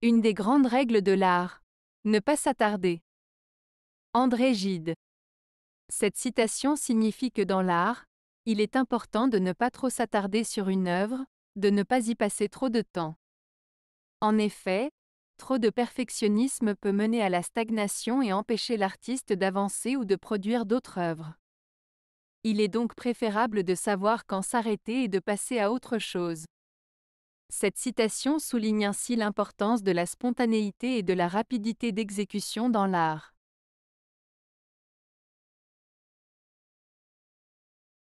Une des grandes règles de l'art. Ne pas s'attarder. André Gide. Cette citation signifie que dans l'art, il est important de ne pas trop s'attarder sur une œuvre, de ne pas y passer trop de temps. En effet, trop de perfectionnisme peut mener à la stagnation et empêcher l'artiste d'avancer ou de produire d'autres œuvres. Il est donc préférable de savoir quand s'arrêter et de passer à autre chose. Cette citation souligne ainsi l'importance de la spontanéité et de la rapidité d'exécution dans l'art.